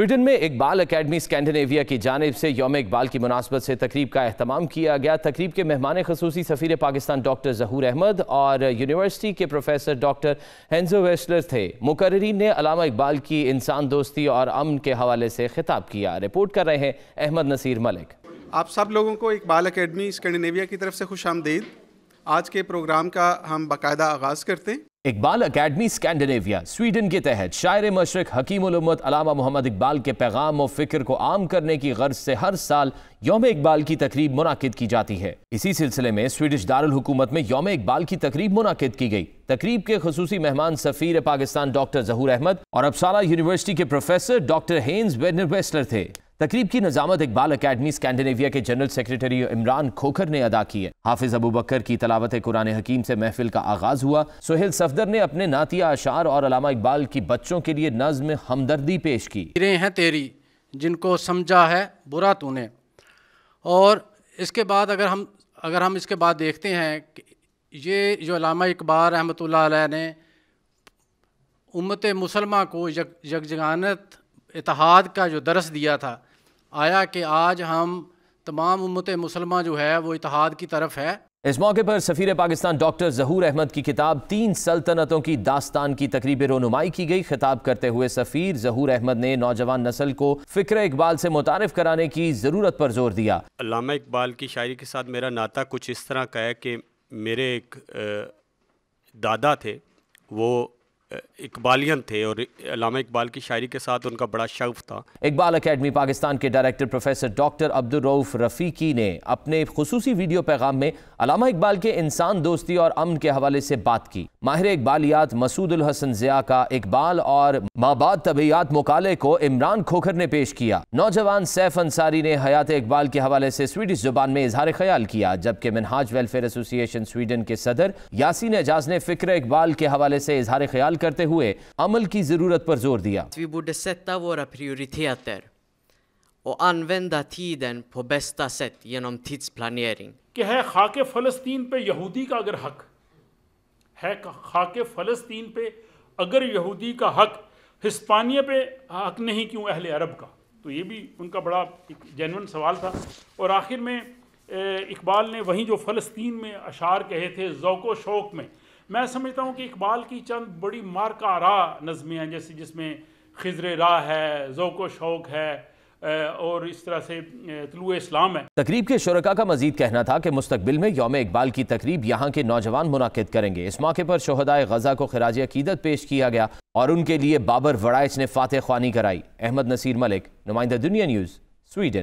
Britain में Iqbal academy Scandinavia की जानब से योम इकबाल की मुनासबत से तकरीब का अहतमाम किया गया तकरीब के मेहमान खसूसी सफ़ीर पाकिस्तान डॉक्टर जहूर अहमद और यूनिवर्सिटी के प्रोफेसर डॉक्टर हैंजो वेस्लर थे मुकर्रीन ने अलामा इकबाल की इंसान दोस्ती और अमन के हवाले से खिताब किया रिपोर्ट कर रहे हैं अहमद नसीर मलिक आप सब लोगों को इकबाल अकेडमी स्कैंडिनेविया की तरफ से खुश आमदीद आज के प्रोग्राम का हम बाकायदा आगाज़ करते हैं इकबाल अकेडमी स्कैंडिनेविया स्वीडन के तहत शायर मशरक हकीमत अलामा मोहम्मद इकबाल के पैगाम और फिक्र को आम करने की गर्ज से हर साल योम इकबाल की तकरीब मुनद की जाती है इसी सिलसिले में स्वीडिश दारकूमत में योम इकबाल की तकरीब मुनद की गई तकरीब के खसूसी मेहमान सफ़ीर पाकिस्तान डॉक्टर जहूर अहमद और अबसाला यूनिवर्सिटी के प्रोफेसर डॉक्टर हेन्स वेस्लर थे तकरीब की नजामत इकबाल अकेडमी स्कैंडिनेविया के जनरल सेक्रेटरी इमरान खोखर ने अदा की है हाफिज अबू बकर की तलावत कुरान हकीम से महफिल का आगाज हुआ सुहेल सफदर ने अपने नातिया अशार और अलामा इकबाल की बच्चों के लिए नज्म हमदर्दी पेश की हैं तेरी जिनको समझा है बुरा तूने और इसके बाद अगर हम अगर हम इसके बाद देखते हैं कि ये जो अलामा इकबाल रहमत ने उम्मत मुसलमा को यक यकजगानत इतिहाद का जो दरस दिया था आया कि आज हम तमाम उम्मत मुसलमा जो है वो इतिहाद की तरफ है इस मौके पर सफ़ीर पाकिस्तान डॉक्टर जहूर अहमद की किताब तीन सल्तनतों की दास्तान की तकरीब रोनुमाई की गई खिताब करते हुए सफ़ीर जहूर अहमद ने नौजवान नस्ल को फ़िक्र इकबाल से मुतारफ़ कराने की ज़रूरत पर जोर दिया अलामा इकबाल की शायरी के साथ मेरा नाता कुछ इस तरह का है कि मेरे एक दादा थे वो इकबालियन थे और अलामा इकबाल की शायरी के साथ उनका बड़ा शौफ था इकबाल अकेडमी पाकिस्तान के director professor doctor Abdul Rauf Rafiqi ने अपने खसूसी वीडियो पैगाम में अलामा इकबाल के इंसान दोस्ती और अमन के हवाले से बात की माहिर इकबालियात मसूद हसन ज़िया का इकबाल और माबाद तबियात मकाले को इमरान खोखर ने पेश किया नौजवान सैफ अंसारी ने हयात इकबाल के हवाले से स्वीडिश जुबान में इजहार ख्याल किया जबकि मिनहाज वेलफेयर एसोसिएशन स्वीडन के सदर यासिन एजाज ने फ़िक्र इकबाल के हवाले से इजहार ख्याल करते हुए अमल की ज़रूरत पर जोर दिया Vi borde sätta våra prioriteter och använda tiden på bästa sätt genom tidsplanering. तो ये भी उनका बड़ा एक जैनवन सवाल था और आखिर में इकबाल ने वहीं जो फ़लस्तीन में अशार कहे थे ओक शौक में मैं समझता हूँ कि इकबाल की चंद बड़ी मारकारा नज़में हैं जैसे जिसमें खजर राह है ज़ोक शौक है और इस तरह से तलु इस्लाम है तकरीब के शुरा का मजीद कहना था कि मुस्तबिल में योम इकबाल की तकरीब यहाँ के नौजवान मुनद करेंगे इस मौके पर शहदाय गजा को खराज अकीदत पेश किया गया और उनके लिए बाबर वड़ाइच ने फातह खानी कराई अहमद नसीर मलिक नुमाइंदा दुनिया न्यूज़ स्वीडन